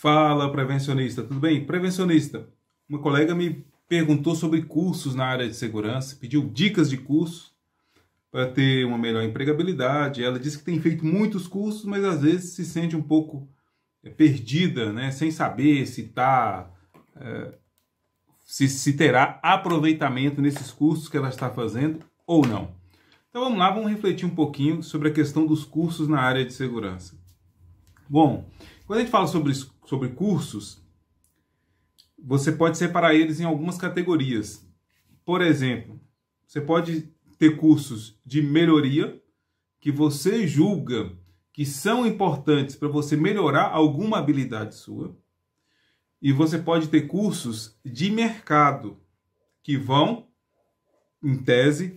Fala, prevencionista, tudo bem? Prevencionista, uma colega me perguntou sobre cursos na área de segurança, pediu dicas de curso para ter uma melhor empregabilidade. Ela disse que tem feito muitos cursos, mas às vezes se sente um pouco é, perdida, né? sem saber se está, é, se, se terá aproveitamento nesses cursos que ela está fazendo ou não. Então vamos lá, vamos refletir um pouquinho sobre a questão dos cursos na área de segurança. Bom, quando a gente fala sobre, sobre cursos, você pode separar eles em algumas categorias. Por exemplo, você pode ter cursos de melhoria que você julga que são importantes para você melhorar alguma habilidade sua. E você pode ter cursos de mercado que vão, em tese,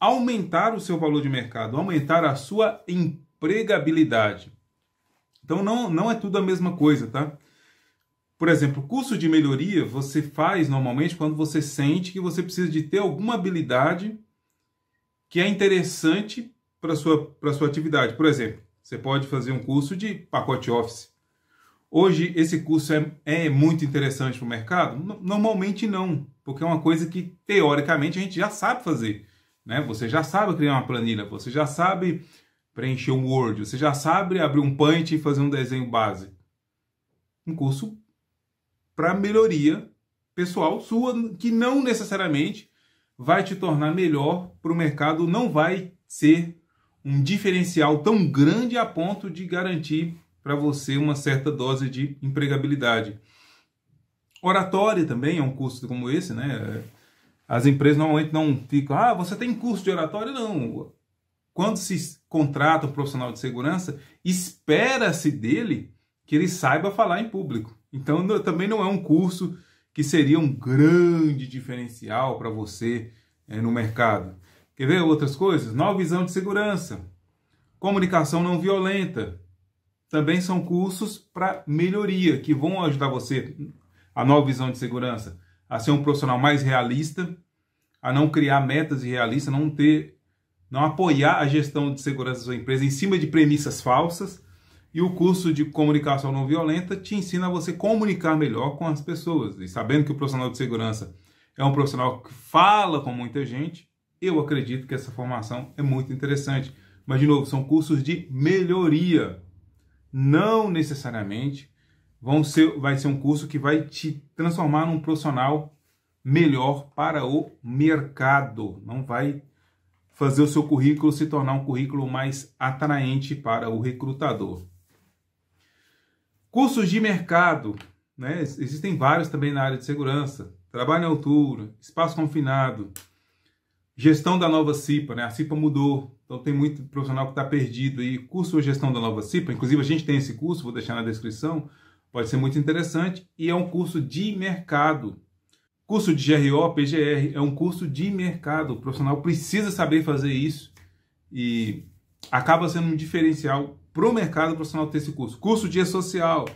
aumentar o seu valor de mercado, aumentar a sua empregabilidade. Então não, não é tudo a mesma coisa, tá? Por exemplo, curso de melhoria você faz normalmente quando você sente que você precisa de ter alguma habilidade que é interessante para sua para sua atividade. Por exemplo, você pode fazer um curso de pacote Office. Hoje esse curso é, é muito interessante para o mercado? Normalmente não, porque é uma coisa que teoricamente a gente já sabe fazer, né? Você já sabe criar uma planilha, você já sabe preencher um Word. Você já sabe abrir um Paint e fazer um desenho base. Um curso para melhoria pessoal sua, que não necessariamente vai te tornar melhor para o mercado, não vai ser um diferencial tão grande a ponto de garantir para você uma certa dose de empregabilidade. Oratória também é um curso como esse, né? As empresas normalmente não ficam, ah, você tem curso de oratória? Não. Quando se contrata um profissional de segurança, espera-se dele que ele saiba falar em público. Então também não é um curso que seria um grande diferencial para você é, no mercado. Quer ver outras coisas? Nova visão de segurança, comunicação não violenta. Também são cursos para melhoria que vão ajudar você a nova visão de segurança a ser um profissional mais realista, a não criar metas irrealistas, não ter não apoiar a gestão de segurança da sua empresa em cima de premissas falsas. E o curso de comunicação não violenta te ensina a você comunicar melhor com as pessoas. E sabendo que o profissional de segurança é um profissional que fala com muita gente, eu acredito que essa formação é muito interessante. Mas, de novo, são cursos de melhoria. Não necessariamente vão ser, vai ser um curso que vai te transformar num profissional melhor para o mercado. Não vai fazer o seu currículo se tornar um currículo mais atraente para o recrutador. Cursos de mercado, né? existem vários também na área de segurança. Trabalho em altura, espaço confinado, gestão da nova CIPA, né? a CIPA mudou, então tem muito profissional que está perdido aí. Curso de gestão da nova CIPA, inclusive a gente tem esse curso, vou deixar na descrição, pode ser muito interessante, e é um curso de mercado, Curso de GRO, PGR, é um curso de mercado. O profissional precisa saber fazer isso e acaba sendo um diferencial para o mercado O profissional ter esse curso. Curso de E-Social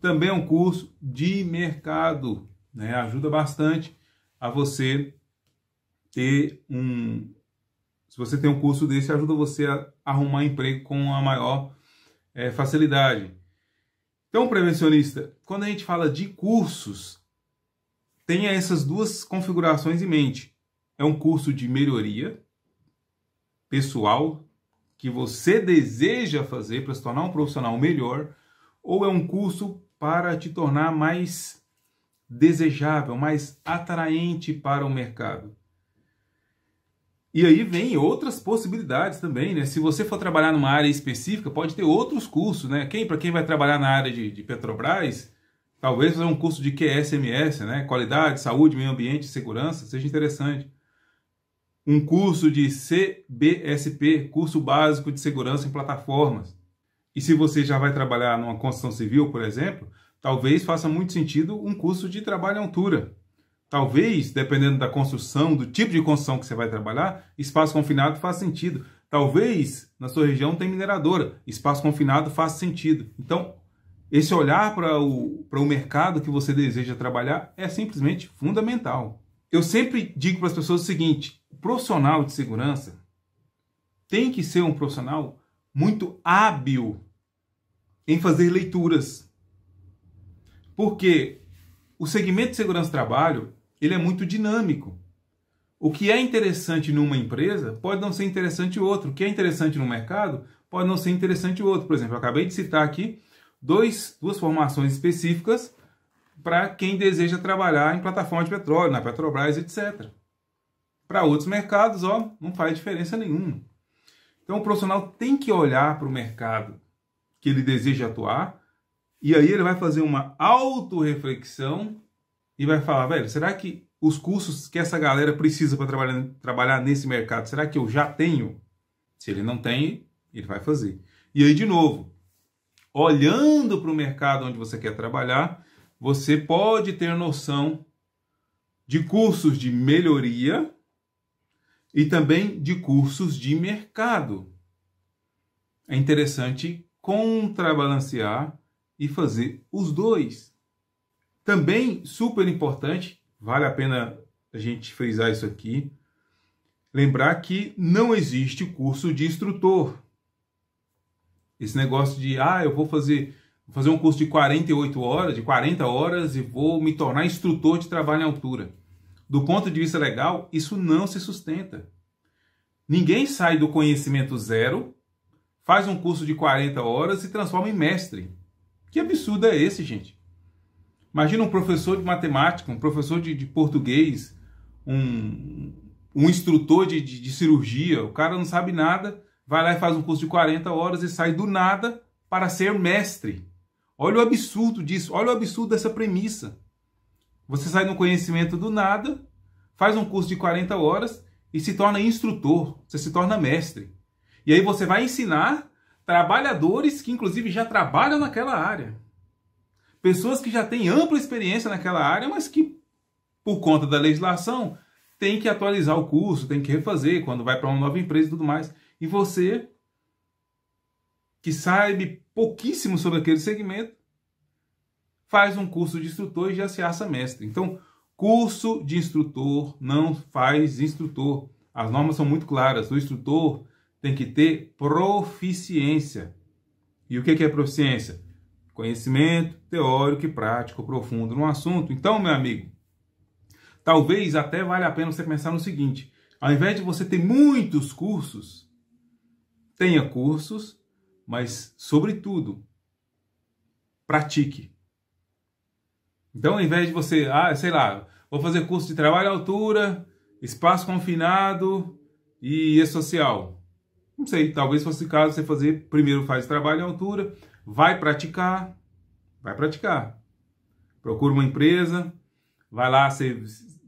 também é um curso de mercado, né? ajuda bastante a você ter um. Se você tem um curso desse, ajuda você a arrumar emprego com a maior é, facilidade. Então, prevencionista, quando a gente fala de cursos, tenha essas duas configurações em mente. É um curso de melhoria pessoal que você deseja fazer para se tornar um profissional melhor, ou é um curso para te tornar mais desejável, mais atraente para o mercado. E aí vem outras possibilidades também, né? Se você for trabalhar numa área específica, pode ter outros cursos, né? Quem, para quem vai trabalhar na área de, de Petrobras, Talvez fazer um curso de QSMS, né? Qualidade, saúde, meio ambiente, segurança, seja interessante. Um curso de CBSP, curso básico de segurança em plataformas. E se você já vai trabalhar numa construção civil, por exemplo, talvez faça muito sentido um curso de trabalho à altura. Talvez, dependendo da construção, do tipo de construção que você vai trabalhar, espaço confinado faça sentido. Talvez na sua região tem mineradora, espaço confinado faça sentido. Então, esse olhar para o, o mercado que você deseja trabalhar é simplesmente fundamental. Eu sempre digo para as pessoas o seguinte: o profissional de segurança tem que ser um profissional muito hábil em fazer leituras. Porque o segmento de segurança trabalho, ele é muito dinâmico. O que é interessante numa empresa pode não ser interessante em outro. O que é interessante no mercado pode não ser interessante em outro. Por exemplo, eu acabei de citar aqui dois, duas formações específicas para quem deseja trabalhar em plataforma de petróleo, na Petrobras, etc. Para outros mercados, ó, não faz diferença nenhuma. Então, o profissional tem que olhar para o mercado que ele deseja atuar e aí ele vai fazer uma autorreflexão e vai falar, velho, será que os cursos que essa galera precisa para trabalhar, trabalhar nesse mercado, será que eu já tenho? Se ele não tem, ele vai fazer. E aí, de novo, olhando para o mercado onde você quer trabalhar, você pode ter noção de cursos de melhoria e também de cursos de mercado. É interessante contrabalancear e fazer os dois. Também super importante, vale a pena a gente frisar isso aqui, lembrar que não existe curso de instrutor. Esse negócio de, ah, eu vou fazer, vou fazer um curso de 48 horas, de 40 horas e vou me tornar instrutor de trabalho em altura. Do ponto de vista legal, isso não se sustenta. Ninguém sai do conhecimento zero, faz um curso de 40 horas e transforma em mestre. Que absurdo é esse, gente? Imagina um professor de matemática, um professor de, de português, um, um instrutor de, de, de cirurgia, o cara não sabe nada, vai lá e faz um curso de 40 horas e sai do nada para ser mestre. Olha o absurdo disso, olha o absurdo dessa premissa. Você sai do conhecimento do nada, faz um curso de 40 horas e se torna instrutor, você se torna mestre. E aí você vai ensinar trabalhadores que inclusive já trabalham naquela área. Pessoas que já têm ampla experiência naquela área, mas que por conta da legislação tem que atualizar o curso, tem que refazer quando vai para uma nova empresa e tudo mais. E você, que sabe pouquíssimo sobre aquele segmento, faz um curso de instrutor e já se acha mestre. Então, curso de instrutor não faz instrutor. As normas são muito claras. O instrutor tem que ter proficiência. E o que é proficiência? Conhecimento teórico e prático profundo no assunto. Então, meu amigo, talvez até valha a pena você pensar no seguinte: ao invés de você ter muitos cursos, tenha cursos, mas, sobretudo, pratique. Então, ao invés de você, ah, sei lá, vou fazer curso de trabalho à altura, espaço confinado e E-Social. É Não sei, talvez fosse caso você fazer, primeiro faz trabalho à altura, vai praticar, vai praticar. Procura uma empresa, vai lá ser,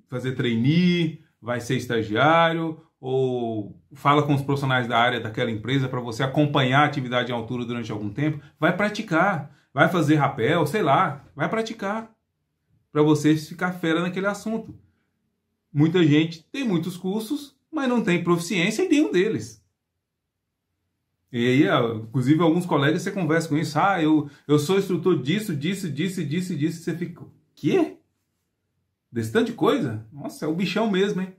fazer trainee, vai ser estagiário, ou fala com os profissionais da área daquela empresa para você acompanhar a atividade em altura durante algum tempo, vai praticar, vai fazer rapel, sei lá, vai praticar para você ficar fera naquele assunto. Muita gente tem muitos cursos, mas não tem proficiência em nenhum deles. E aí, ah, inclusive, alguns colegas você conversa com isso. Ah, eu, eu sou instrutor disso, disso, disso, disso, disso. Você fica, quê? Desse tanto de coisa? Nossa, é o bichão mesmo, hein?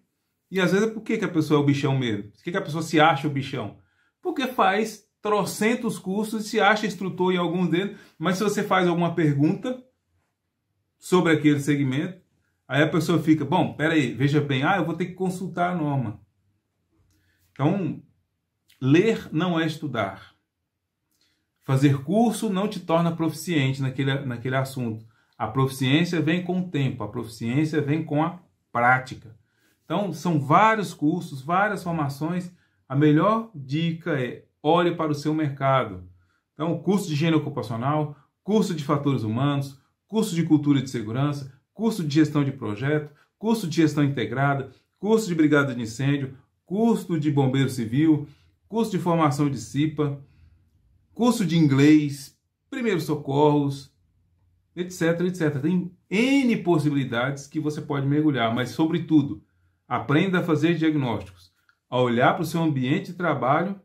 E às vezes, por que, que a pessoa é o bichão mesmo? Por que, que a pessoa se acha o bichão? Porque faz trocentos cursos e se acha instrutor em alguns deles, mas se você faz alguma pergunta sobre aquele segmento, aí a pessoa fica, bom, peraí, veja bem, ah, eu vou ter que consultar a norma. Então, ler não é estudar. Fazer curso não te torna proficiente naquele, naquele assunto. A proficiência vem com o tempo, a proficiência vem com a prática. Então, são vários cursos, várias formações. A melhor dica é olhe para o seu mercado. Então, curso de higiene ocupacional, curso de fatores humanos, curso de cultura de segurança, curso de gestão de projeto, curso de gestão integrada, curso de brigada de incêndio, curso de bombeiro civil, curso de formação de CIPA, curso de inglês, primeiros socorros, etc, etc. Tem N possibilidades que você pode mergulhar, mas, sobretudo, Aprenda a fazer diagnósticos, a olhar para o seu ambiente de trabalho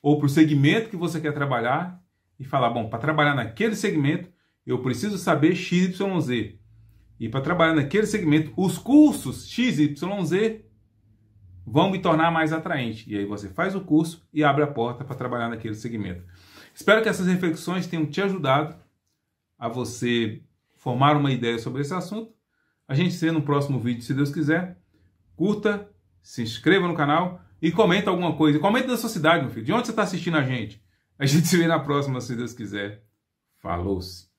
ou para o segmento que você quer trabalhar e falar: bom, para trabalhar naquele segmento, eu preciso saber XYZ. E para trabalhar naquele segmento, os cursos XYZ vão me tornar mais atraente. E aí você faz o curso e abre a porta para trabalhar naquele segmento. Espero que essas reflexões tenham te ajudado a você formar uma ideia sobre esse assunto. A gente se vê no próximo vídeo, se Deus quiser curta, se inscreva no canal e comenta alguma coisa. Comenta da sua cidade, meu filho. De onde você está assistindo a gente? A gente se vê na próxima, se Deus quiser. Falou-se!